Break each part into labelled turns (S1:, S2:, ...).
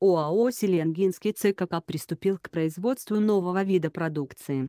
S1: ОАО «Селенгинский ЦКК» приступил к производству нового вида продукции.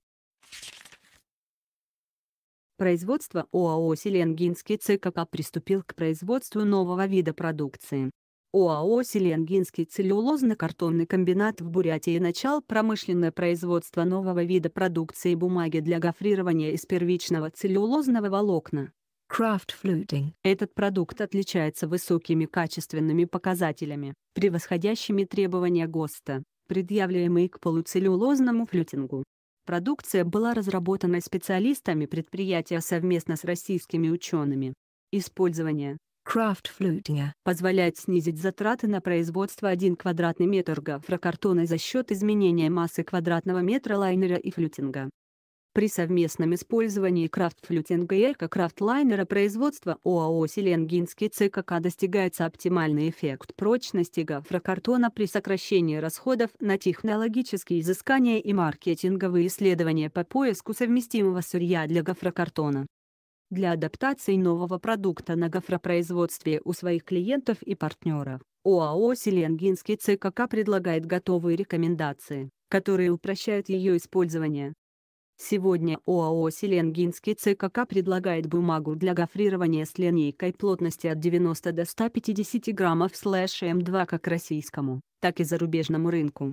S1: Производство ОАО «Селенгинский ЦКК» приступил к производству нового вида продукции. ОАО «Селенгинский целлюлозно-картонный комбинат» в Бурятии начал промышленное производство нового вида продукции бумаги для гофрирования из первичного целлюлозного волокна. Craft Fluting. Этот продукт отличается высокими качественными показателями, превосходящими требования ГОСТа, предъявляемые к полуцеллюлозному флютингу. Продукция была разработана специалистами предприятия совместно с российскими учеными. Использование
S2: craft флютинга
S1: позволяет снизить затраты на производство 1 квадратный метр гофрокартона за счет изменения массы квадратного метра лайнера и флютинга. При совместном использовании крафтфлютинга и эко-крафтлайнера производства ОАО «Селенгинский ЦКК» достигается оптимальный эффект прочности гофрокартона при сокращении расходов на технологические изыскания и маркетинговые исследования по поиску совместимого сырья для гофрокартона для адаптации нового продукта на гофропроизводстве у своих клиентов и партнеров. ОАО «Селенгинский ЦКК» предлагает готовые рекомендации, которые упрощают ее использование, Сегодня ОАО «Селенгинский ЦКК» предлагает бумагу для гофрирования с линейкой плотности от 90 до 150 граммов слэш М2 эм как российскому, так и зарубежному рынку.